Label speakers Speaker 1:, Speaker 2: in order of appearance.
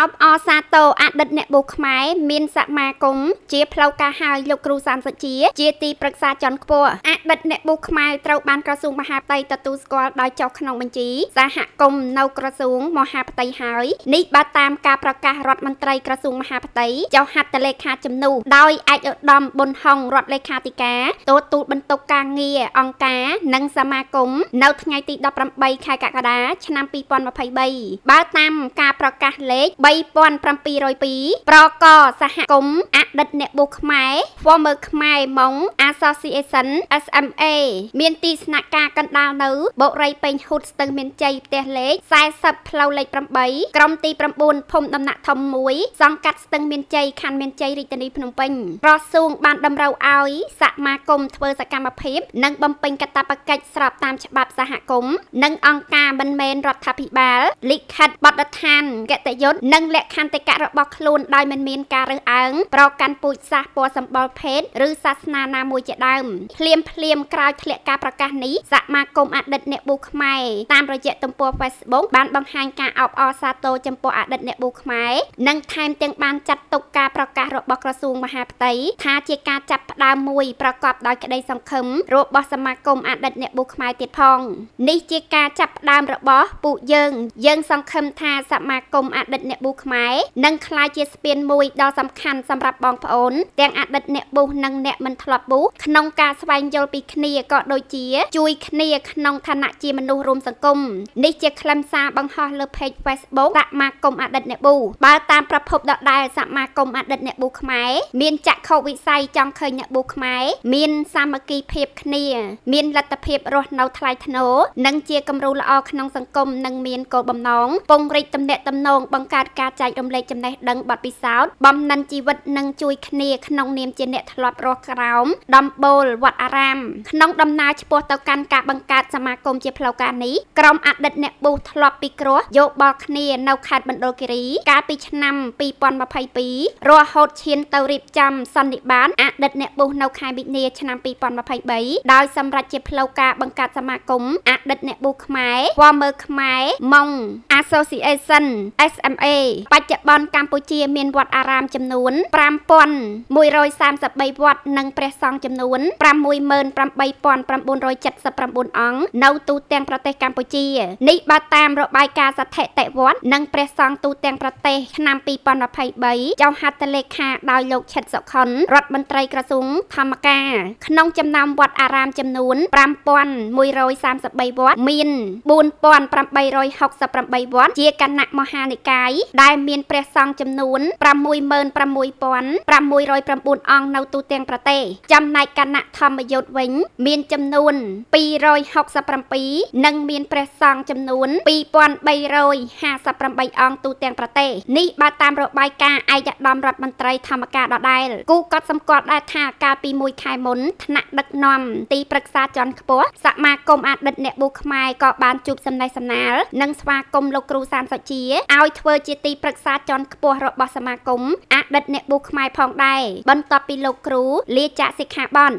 Speaker 1: អបអសាទរអតីតអ្នកបូខ្មែរមានសមាគមជាផ្លូវការហើយលោកគ្រូសានសុជា ជាទីប្រឹក្សាជាន់ខ្ពស់អតីតអ្នកបូខ្មែរត្រូវបានក្រសួងមហាផ្ទៃទទួលស្គាល់ដោយចុះក្នុងបញ្ជីសហគមន៍នៅក្រសួងមហាផ្ទៃហើយនេះបើតាមការប្រកាសរដ្ឋមន្ត្រីក្រសួងមហាផ្ទៃចុះហត្ថលេខាជំនួសដោយឯកឧត្តមប៊ុនហុងរដ្ឋលេខាធិការទទួលបន្ទុកការងារអង្គការ និងសមាគមនៅថ្ងៃទី18ខែកក្កដាឆ្នាំ2023បើតាមការប្រកាសលេខ3702ប្រកសហគមន៍អតីតអ្នកបុសខ្មែរ Former ខ្មែរម៉ុង Association SMA មានទីស្នាក់ការកណ្ដាលនៅបុរីពេញហ៊ុតស្ទឹងមានជ័យផ្ទះលេខ40ផ្លូវលេខ8ក្រុមទី9ភូមិដំណាក់ធំ1សង្កាត់ស្ទឹងមានជ័យខណ្ឌមានជ័យរាជធានីភ្នំពេញក្រសួងបានតម្រូវឲ្យសមាគមធ្វើសកម្មភាព និងបំពេញកាតព្វកិច្ចស្របតាមច្បាប់សហគមន៍និងអង្គការមិនមែនរដ្ឋាភិបាលលិខិតបទដ្ឋានគតិយុត្តនិងលក្ខខន្តិកៈរបស់ខ្លួនដោយមិនមានការរើសអើងប្រកាន់ពូជសាសន៍ពណ៌សម្បុរភេទឬសាសនាណាមួយជាដើមភ្លាមភ្លាមក្រោយធ្លាក់ការប្រកាសនេះសមាគមអតីតអ្នកប៊ូខ្មែរតាមរយៈទំព័រ Facebook បានបង្ហាញការអបអរសាទរចំពោះអតីតអ្នកប៊ូខ្មែរនិងថែមទាំងបានចាត់ទុកការប្រកាសរបស់ក្រសួងមហាផ្ទៃថាជាការចាប់ផ្ដើមមួយប្រកបដោយក្តីសង្ឃឹមរបស់សមាគមអតីតអ្នកប៊ូខ្មែរទៀតផងនេះជាការចាប់ផ្ដើមរបស់ពួកយើង យើង សង្ឃឹមថាសមាគមអតីតអ្នកប៊ូខ្មែរនឹងក្លាយជាស្ពានមួយដ៏សំខាន់សម្រាប់បងប្អូនទាំងអតីតអ្នកប៊ូនិងអ្នកមិនធ្លាប់ប៊ូក្នុងការស្វែងយល់ពីគ្នាក៏ដូចជាជួយគ្នាក្នុងឋានៈជាមនុស្សរួមសង្គមនេះជាខ្លឹមសារបង្ហោះលើ page Facebook សមាគមអតីតអ្នកប៊ូបើតាមប្រភពដដែលសមាគមអតីតអ្នកប៊ូខ្មែរមានចក្ខុវិស័យចង់ឃើញអ្នកប៊ូខ្មែរមានសាមគ្គីភាពគ្នាមានលទ្ធភាពរស់នៅថ្លៃថ្នូរនិងជាគំរូល្អក្នុងសង្គមនិងមានគោលបំណងពង្រីកទំនាក់ទំនងបង្កើតការចែករំលែកចំណេះដឹងបទពិសោធន៍បំណិនជីវិតនិងជួយគ្នាក្នុង នាមជាអ្នកធ្លាប់រស់ក្រោមដំបូលវត្តអារាមក្នុងដំណើរឆ្ពោះទៅកាន់ការបង្កើតសមាគមជាផ្លូវការនេះក្រុមអតីតអ្នកបូសធ្លាប់ពីគ្រោះយោបល់គ្នានៅខេត្តបណ្ដុលគិរីកាលពីឆ្នាំ2022រហូតឈានទៅរៀបចំសន្និបាតអតីតអ្នកបូសនៅខែវិញ្ញាឆ្នាំ2023ដោយសម្រាប់ជាផ្លូវការបង្កើតសមាគមអតីតអ្នកបូសខ្មែរវ៉ាមើខ្មែរម៉ុង Association SMA បច្ចុប្បន្នកម្ពុជាមានវត្តអារាមចំនួន5133វត្តនិងព្រះសង្ឃចំនួន588,979អង្គនៅទូទាំងប្រទេសកម្ពុជានេះបើតាមរបាយការណ៍ស្ថិតិវត្តនិងព្រះសង្ឃទូទាំងប្រទេសឆ្នាំ2023ចុះហត្ថលេខាដោយលោកឈិតសុខុនរដ្ឋមន្ត្រីក្រសួងធម្មការក្នុងចំណោមវត្តអារាមចំនួន5133វត្តមាន4868វត្តជាគណៈមហានិកាយដែលមានព្រះសង្ឃចំនួន66609អង្គនៅទូទាំងប្រទេសចំណែកគណៈធម្មយុត្តវិញ មានចំនួន267និង មានព្រះសង្ឃចំនួន2358អង្គទូទាំងប្រទេសនេះបើតាមរបាយការណ៍ឯកឧត្តមរដ្ឋមន្ត្រីធម្មការដដែលគូកត់សម្គាល់ដែរថាកាលពី1ខែមុន ថ្នាក់ដឹកនាំទីប្រឹក្សាជាន់ខ្ពស់សមាគមអតីតអ្នកបូខ្មែរក៏បានជួបសំណេះសំណាល និងស្វាគមន៍លោកគ្រូសានសុជាឲ្យធ្វើ ជាទីប្រឹក្សាជាន់ខ្ពស់របស់សមាគមអតីតអ្នកបួសខ្មែរផងដែរបន្ទាប់ពីលោកគ្រូលាចាកសិក្ខាបទ